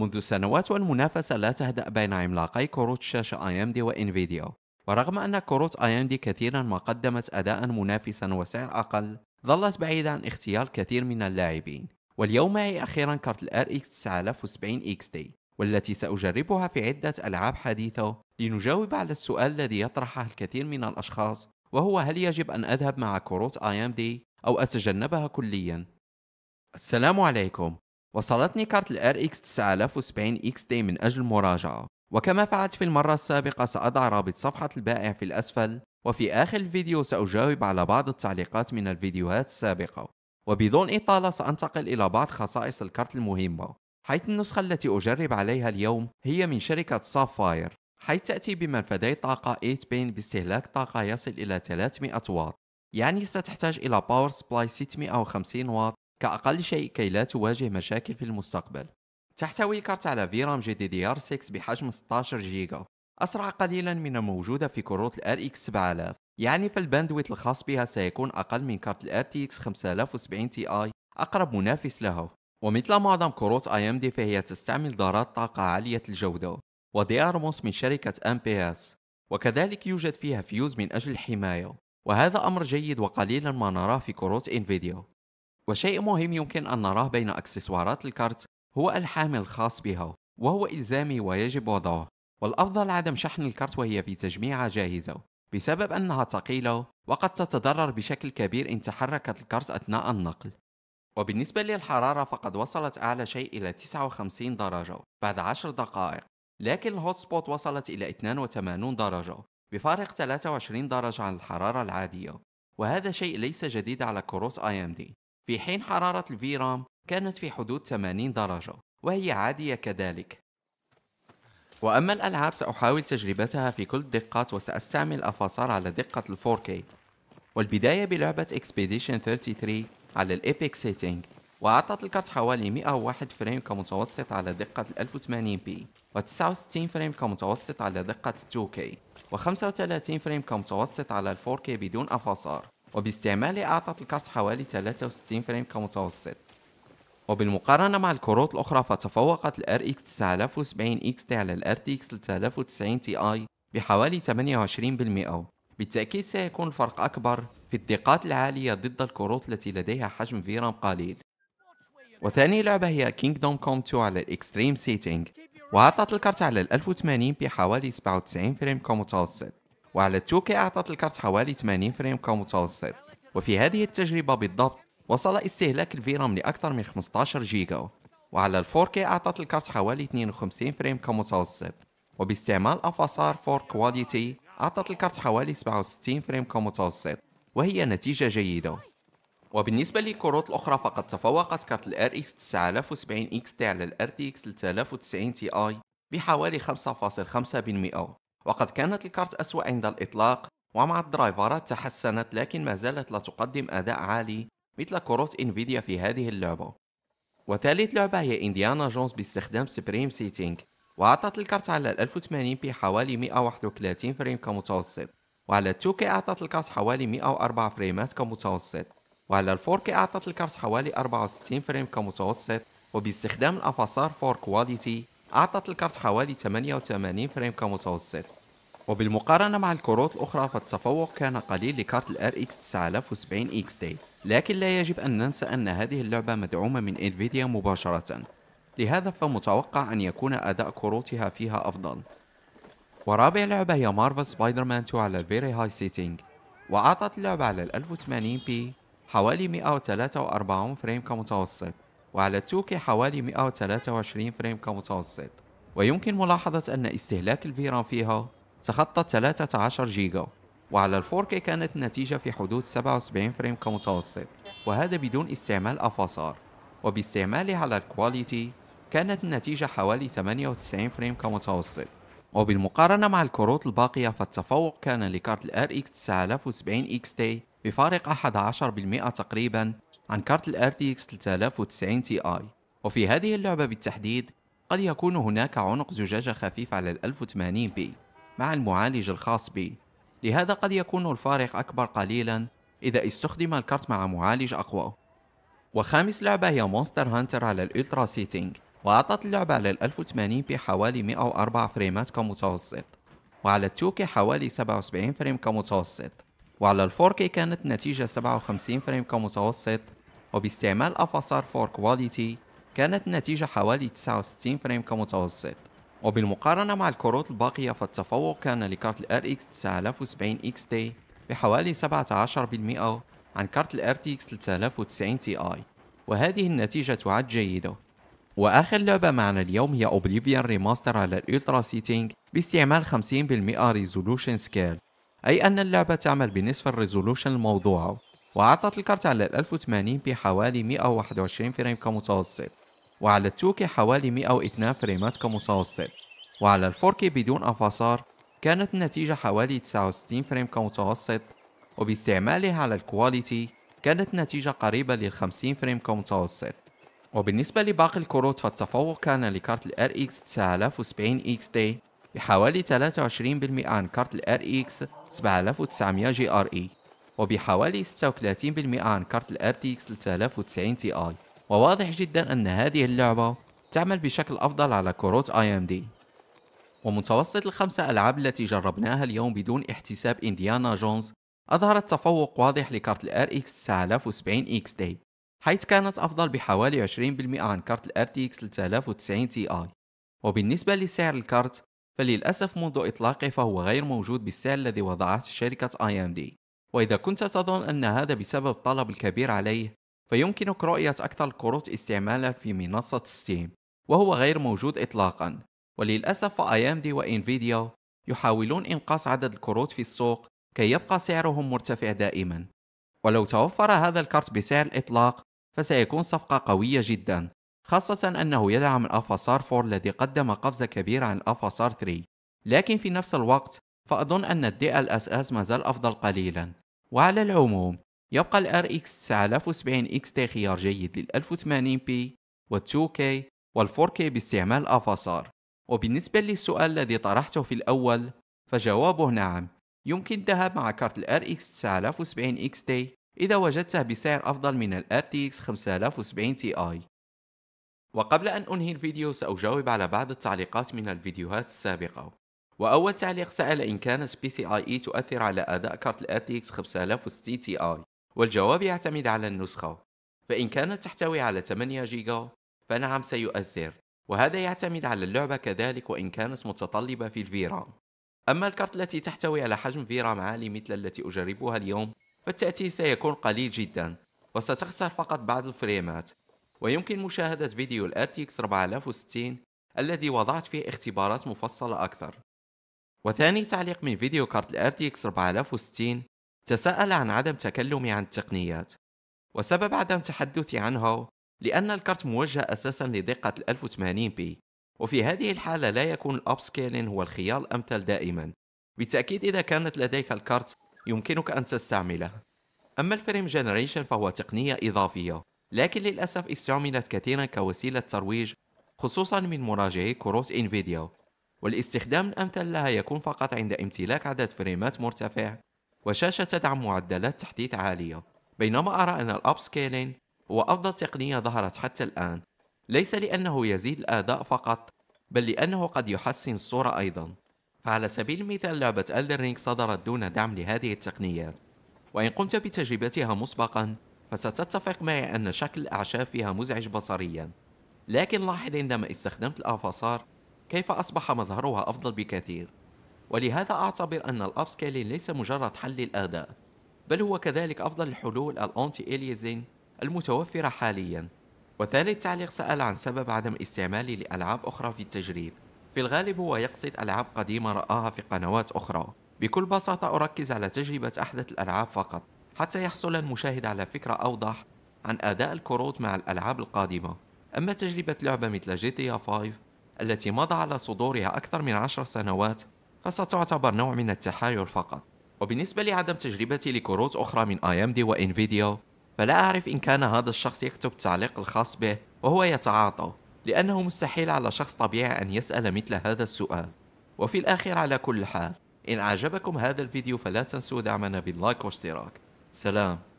منذ سنوات والمنافسة لا تهدأ بين عملاقي كروت شاشة اي ام دي وانفيديا ورغم أن كروت اي ام دي كثيرا ما قدمت أداء منافسا وسعر أقل ظلت بعيدة عن اختيار كثير من اللاعبين واليوم معي أخيرا كارت ال RX 9070 XT والتي سأجربها في عدة ألعاب حديثة لنجاوب على السؤال الذي يطرحه الكثير من الأشخاص وهو هل يجب أن أذهب مع كروت اي ام دي أو أتجنبها كليا السلام عليكم وصلتني كارت الـ RX 9070 XT من أجل مراجعة وكما فعلت في المرة السابقة سأضع رابط صفحة البائع في الأسفل وفي آخر الفيديو سأجاوب على بعض التعليقات من الفيديوهات السابقة وبدون إطالة سأنتقل إلى بعض خصائص الكارت المهمة حيث النسخة التي أجرب عليها اليوم هي من شركة سافاير حيث تأتي بمنفذي طاقة 8 بين باستهلاك طاقة يصل إلى 300 واط يعني ستحتاج إلى باور سبلاي 650 واط كأقل شيء كي لا تواجه مشاكل في المستقبل تحتوي الكارت على فيرام جي دي دي ار 6 بحجم 16 جيجا أسرع قليلا من الموجودة في كروت الـ RX 7000 يعني فالباندويت الخاص بها سيكون أقل من كارت الـ RTX 5070 Ti أقرب منافس له ومثل معظم كروت AMD فهي تستعمل ذرات طاقة عالية الجودة وديارموس من شركة MPS وكذلك يوجد فيها فيوز من أجل الحماية وهذا أمر جيد وقليلا ما نراه في كروت انفيديا وشيء مهم يمكن أن نراه بين أكسسوارات الكارت هو الحامل الخاص بها وهو إلزامي ويجب وضعه والأفضل عدم شحن الكارت وهي في تجميعة جاهزة بسبب أنها ثقيلة وقد تتضرر بشكل كبير إن تحركت الكارت أثناء النقل وبالنسبة للحرارة فقد وصلت أعلى شيء إلى 59 درجة بعد 10 دقائق لكن الهوت سبوت وصلت إلى 82 درجة بفارق 23 درجة عن الحرارة العادية وهذا شيء ليس جديد على كروس اي ام دي في حين حرارة الفيرام كانت في حدود 80 درجة وهي عادية كذلك وأما الألعاب سأحاول تجربتها في كل الدقات وسأستعمل الأفاصار على دقة 4K والبداية بلعبة Expedition 33 على الإيبك سيتينج وأعطت الكرت حوالي 101 فريم كمتوسط على دقة 1080p و69 فريم كمتوسط على دقة 2K و35 فريم كمتوسط على 4K بدون أفاصار وباستعمالي أعطت الكارت حوالي 63 فريم كمتوسط وبالمقارنة مع الكروت الأخرى فتفوقت الـ RX 9070 XT على الـ RTX 3090 Ti بحوالي 28% بالتأكيد سيكون الفرق أكبر في الدقات العالية ضد الكروت التي لديها حجم فيرام قليل وثاني لعبة هي Kingdom Come 2 على الإكستريم سيتينج وعطت الكارت على الـ 1080 بحوالي 97 فريم كمتوسط وعلى 2 2K أعطت الكارت حوالي 80 فريم كمتوسط وفي هذه التجربة بالضبط وصل استهلاك الفيرام لأكثر من 15 جيجا وعلى 4 4K أعطت الكارت حوالي 52 فريم كمتوسط وباستعمال أفاصار 4 كواليتي أعطت الكارت حوالي 67 فريم كمتوسط وهي نتيجة جيدة وبالنسبة للكروت الأخرى فقد تفوقت كارت الـ RX 9070 XT على الـ RTX 3090 Ti بحوالي 5.5% وقد كانت الكارت أسوأ عند الإطلاق ومع الدرايفرات تحسنت لكن ما زالت لا تقدم أداء عالي مثل كروت انفيديا في هذه اللعبة وثالث لعبة هي انديانا جونز باستخدام سبريم سيتينج وأعطت الكارت على 1080 بي حوالي 131 فريم كمتوسط وعلى 2K أعطت الكارت حوالي 104 فريمات كمتوسط وعلى 4K أعطت الكارت حوالي 64 فريم كمتوسط وباستخدام الأفاسار 4 كواليتي أعطت الكارت حوالي 88 فريم كمتوسط وبالمقارنة مع الكروت الأخرى فالتفوق كان قليل لكارت الـ RX 9070 XT لكن لا يجب أن ننسى أن هذه اللعبة مدعومة من انفيديا مباشرة لهذا فمتوقع أن يكون أداء كروتها فيها أفضل ورابع لعبة هي مارفل سبايدر مان 2 على الفيري هاي سيتينج وأعطت اللعبة على الـ 1080 p حوالي 143 فريم كمتوسط وعلى التوكي حوالي 123 فريم كمتوسط ويمكن ملاحظة أن استهلاك الفيران فيها تخطى 13 جيجا وعلى 4 4K كانت النتيجة في حدود 77 فريم كمتوسط وهذا بدون استعمال أفاصار وباستعماله على الكواليتي كانت النتيجة حوالي 98 فريم كمتوسط وبالمقارنة مع الكروت الباقية فالتفوق كان لكارت الـ RX 9070 XT بفارق 11% تقريبا عن كارت الـ RTX 3090 Ti وفي هذه اللعبة بالتحديد قد يكون هناك عنق زجاجة خفيف على ال 1080p مع المعالج الخاص بي لهذا قد يكون الفارق أكبر قليلا إذا استخدم الكرت مع معالج أقوى وخامس لعبة هي مونستر هانتر على الألترا سيتينج وأعطت اللعبة على 1080 بي حوالي 104 فريمات كمتوسط وعلى 2 2K حوالي 77 فريم كمتوسط وعلى 4 4K كانت نتيجة 57 فريم كمتوسط وباستعمال أفاسار 4 كواليتي كانت النتيجة حوالي 69 فريم كمتوسط وبالمقارنة مع الكروت الباقية فالتفوق كان لكارت الـ RX 9070 XT بحوالي 17% عن كارت الـ RTX 3090 Ti وهذه النتيجة تعد جيدة وآخر لعبة معنا اليوم هي Oblivion ريماستر على الألترا سيتينج باستعمال 50% ريزولوشن سكيل أي أن اللعبة تعمل بنصف الريزولوشن الموضوعة وعطت الكارت على الـ 1080 بحوالي 121 فريم كمتوسط وعلى التوكي حوالي 102 فريمات كمتوسط وعلى الفوركي بدون أفاصار كانت النتيجة حوالي 69 فريم كمتوسط وباستعمالها على الكواليتي كانت النتيجة قريبة لل 50 فريم كمتوسط وبالنسبة لباقي الكروت فالتفوق كان لكارت الـ RX 9070 XT بحوالي 23% عن كارت الـ RX 7900 GRE وبحوالي 36% عن كارت الـ RTX 3090 Ti وواضح جدا أن هذه اللعبة تعمل بشكل أفضل على كروت اي ام دي ومتوسط الخمسة ألعاب التي جربناها اليوم بدون احتساب إنديانا جونز أظهرت تفوق واضح لكارت الـ RX 9070 XT حيث كانت أفضل بحوالي 20% عن كارت الـ RTX 3090 Ti وبالنسبة لسعر الكارت فللأسف منذ إطلاقه فهو غير موجود بالسعر الذي وضعته شركة IMD وإذا كنت تظن أن هذا بسبب الطلب الكبير عليه فيمكنك رؤية أكثر الكروت استعمالا في منصة ستيم وهو غير موجود إطلاقا وللأسف فأيامدي وإنفيديا يحاولون إنقاص عدد الكروت في السوق كي يبقى سعرهم مرتفع دائما ولو توفر هذا الكارت بسعر الإطلاق فسيكون صفقة قوية جدا خاصة أنه يدعم الأفاسار 4 الذي قدم قفزة كبيرة عن الأفاسار 3 لكن في نفس الوقت فأظن أن الدي ال اس اس ما زال أفضل قليلا وعلى العموم يبقى الـ RX 9070 XT خيار جيد للـ 1080p و 2K و 4K باستعمال الأفاصار وبالنسبة للسؤال الذي طرحته في الأول فجوابه نعم يمكن الذهاب مع كارت الـ RX 9070 XT إذا وجدته بسعر أفضل من الـ RTX 5070 Ti وقبل أن أنهي الفيديو سأجاوب على بعض التعليقات من الفيديوهات السابقة وأول تعليق سأل إن كانت PCIe تؤثر على أداء كارت الـ RTX 5060 Ti والجواب يعتمد على النسخة فإن كانت تحتوي على 8 جيجا فنعم سيؤثر وهذا يعتمد على اللعبة كذلك وإن كانت متطلبة في الفيرام أما الكارت التي تحتوي على حجم فيرام عالي مثل التي أجربها اليوم فالتأثير سيكون قليل جدا وستخسر فقط بعض الفريمات ويمكن مشاهدة فيديو الـ RTX 4060 الذي وضعت فيه اختبارات مفصلة أكثر وثاني تعليق من فيديو كارت الـ RTX 4060 تساءل عن عدم تكلمي عن التقنيات وسبب عدم تحدثي عنها لأن الكارت موجه أساسا لدقة 1080 بي وفي هذه الحالة لا يكون الأبسكيلين هو الخيار الأمثل دائما بالتأكيد إذا كانت لديك الكارت يمكنك أن تستعمله أما الفريم جنريشن فهو تقنية إضافية لكن للأسف استعملت كثيرا كوسيلة ترويج خصوصا من مراجعي كروس انفيديا والاستخدام الأمثل لها يكون فقط عند امتلاك عدد فريمات مرتفع وشاشة تدعم معدلات تحديث عالية بينما أرى أن سكيلين هو أفضل تقنية ظهرت حتى الآن ليس لأنه يزيد الأداء فقط بل لأنه قد يحسن الصورة أيضا فعلى سبيل المثال لعبة ألدر رينج صدرت دون دعم لهذه التقنيات وإن قمت بتجربتها مسبقا فستتفق معي أن شكل الأعشاب فيها مزعج بصريا لكن لاحظ عندما استخدمت الأفاصار كيف أصبح مظهرها أفضل بكثير ولهذا أعتبر أن الأبسكالين ليس مجرد حل للأداء بل هو كذلك أفضل الحلول الأونتي إليزين المتوفرة حاليا وثالث تعليق سأل عن سبب عدم استعمالي لألعاب أخرى في التجريب في الغالب هو يقصد ألعاب قديمة رآها في قنوات أخرى بكل بساطة أركز على تجربة أحدث الألعاب فقط حتى يحصل المشاهد على فكرة أوضح عن أداء الكروت مع الألعاب القادمة أما تجربة لعبة مثل جي تي 5 التي مضى على صدورها أكثر من عشر سنوات فستعتبر نوع من التحايل فقط وبالنسبة لعدم تجربتي لكروت أخرى من AMD وإنفيديا فلا أعرف إن كان هذا الشخص يكتب التعليق الخاص به وهو يتعاطى لأنه مستحيل على شخص طبيعي أن يسأل مثل هذا السؤال وفي الآخر على كل حال إن أعجبكم هذا الفيديو فلا تنسوا دعمنا باللايك واشتراك سلام